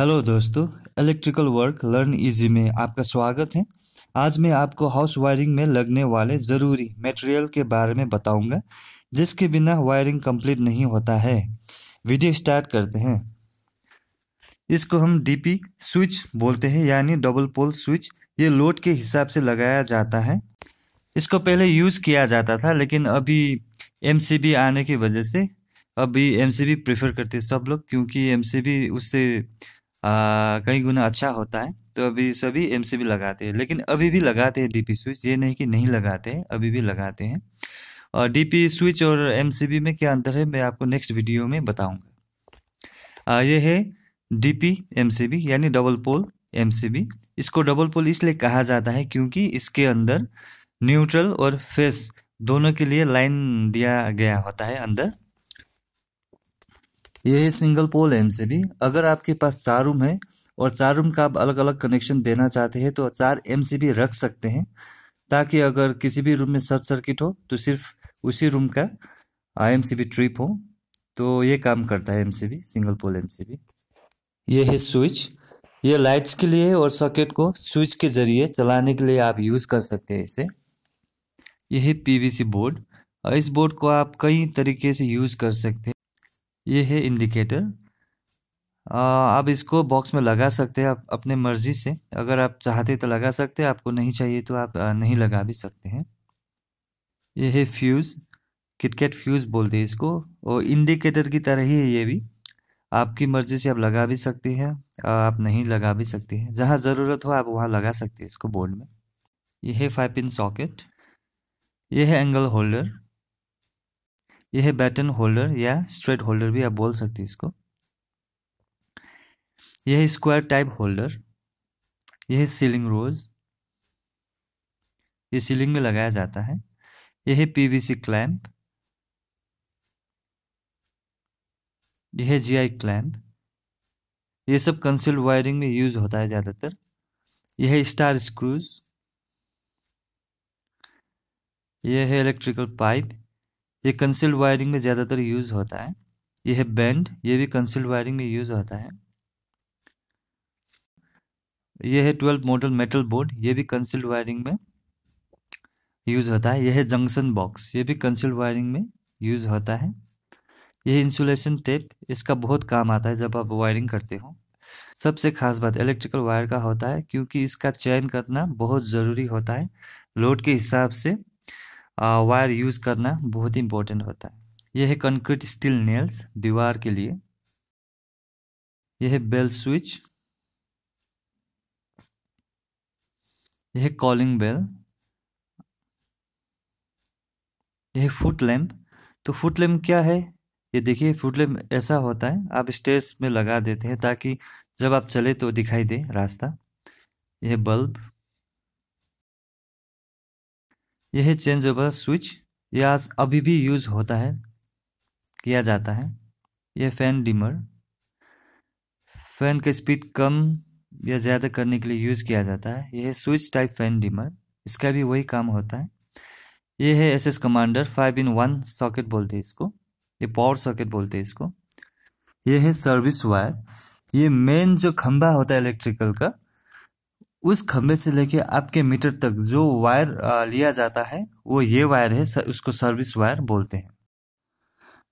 hello दोस्तों electrical work learn easy में आपका स्वागत है आज मैं आपको हाउस वायरिंग में लगने वाले ज़रूरी मटेरियल के बारे में बताऊंगा जिसके बिना वायरिंग कंप्लीट नहीं होता है वीडियो स्टार्ट करते हैं इसको हम डीपी स्विच बोलते हैं यानी डबल पोल स्विच ये लोड के हिसाब से लगाया जाता है इसको पहले यूज़ किया जाता था लेकिन अभी एम आने की वजह से अभी एम सी प्रेफर करते सब लोग क्योंकि एम उससे कई गुना अच्छा होता है तो अभी सभी एम लगाते हैं लेकिन अभी भी लगाते हैं डीपी स्विच ये नहीं कि नहीं लगाते हैं अभी भी लगाते हैं और डीपी स्विच और एम में क्या अंतर है मैं आपको नेक्स्ट वीडियो में बताऊंगा ये है डीपी एम यानी डबल पोल एम इसको डबल पोल इसलिए कहा जाता है क्योंकि इसके अंदर न्यूट्रल और फेस दोनों के लिए लाइन दिया गया होता है अंदर ये है सिंगल पोल एमसीबी अगर आपके पास चार रूम है और चार रूम का आप अलग अलग कनेक्शन देना चाहते हैं तो चार एमसीबी रख सकते हैं ताकि अगर किसी भी रूम में शॉर्ट सर्किट हो तो सिर्फ उसी रूम का आई ट्रिप हो तो ये काम करता है एमसीबी सिंगल पोल एमसीबी ये है स्विच ये लाइट्स के लिए और सॉकेट को स्विच के ज़रिए चलाने के लिए आप यूज़ कर सकते हैं इसे यह है सी बोर्ड इस बोर्ड को आप कई तरीके से यूज़ कर सकते हैं ये है इंडिकेटर आप इसको बॉक्स में लगा सकते हैं आप अपने मर्जी से अगर आप चाहते तो लगा सकते हैं आपको नहीं चाहिए तो आप नहीं लगा भी सकते हैं ये है फ्यूज़ किटकेट फ्यूज़ बोलते हैं इसको और इंडिकेटर की तरह ही है ये भी आपकी मर्ज़ी से आप लगा भी सकते हैं आप नहीं लगा भी सकते हैं जहाँ ज़रूरत हो आप वहाँ लगा सकते हैं इसको बोर्ड में यह है फाइव पिन सॉकेट यह है एंगल होल्डर यह है बैटन होल्डर या स्ट्रेट होल्डर भी आप बोल सकते इसको यह है स्क्वायर टाइप होल्डर यह है सीलिंग रोज ये सीलिंग में लगाया जाता है यह है पीवीसी क्लैंप यह है जीआई क्लैंप ये सब कंसिल वायरिंग में यूज होता है ज़्यादातर यह है स्टार स्क्रूज यह है इलेक्ट्रिकल पाइप ये कंसिल्ड वायरिंग में ज़्यादातर यूज़ होता है ये है बैंड ये भी कंसिल्ड वायरिंग में यूज़ होता है यह है ट्वेल्व मॉडल मेटल बोर्ड ये भी कंसिल्ड वायरिंग में यूज़ होता है यह है जंक्शन बॉक्स ये भी कंसिल्ड वायरिंग में यूज़ होता है यह इंसुलेशन टेप इसका बहुत काम आता है जब आप वायरिंग करते हो सबसे खास बात इलेक्ट्रिकल वायर का होता है क्योंकि इसका चयन करना बहुत ज़रूरी होता है लोड के हिसाब से वायर यूज़ करना बहुत इंपॉर्टेंट होता है यह है कंक्रीट स्टील नेल्स दीवार के लिए यह है बेल स्विच यह है कॉलिंग बेल यह है फुट लैम्प तो फुट लैम्प क्या है ये देखिए फुट लैम्प ऐसा होता है आप स्टेज में लगा देते हैं ताकि जब आप चले तो दिखाई दे रास्ता यह बल्ब यह चेंज ओवर स्विच यह आज अभी भी यूज होता है किया जाता है यह फैन डिमर फैन का स्पीड कम या ज़्यादा करने के लिए यूज़ किया जाता है यह स्विच टाइप फैन डिमर इसका भी वही काम होता है यह है S S commander five in one socket बोलते हैं इसको ये पावर सॉकेट बोलते हैं इसको यह है सर्विस वायर ये मेन जो खंभा होता है इलेक्ट्रिकल का उस खंबे से लेके आपके मीटर तक जो वायर लिया जाता है वो ये वायर है उसको सर्विस वायर बोलते हैं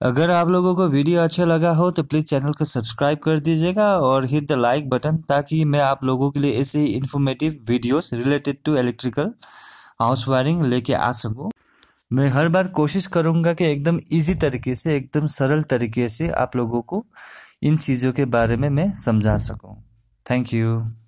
अगर आप लोगों को वीडियो अच्छा लगा हो तो प्लीज़ चैनल को सब्सक्राइब कर दीजिएगा और हिट द लाइक बटन ताकि मैं आप लोगों के लिए ऐसे ही informative videos related to electrical house wiring लेके आ सकूँ मैं हर बार कोशिश करूँगा कि एकदम इजी तरीके से एकदम सरल तरीके से आप लोगों को इन चीज़ों के बारे में मैं समझा सकूँ थैंक यू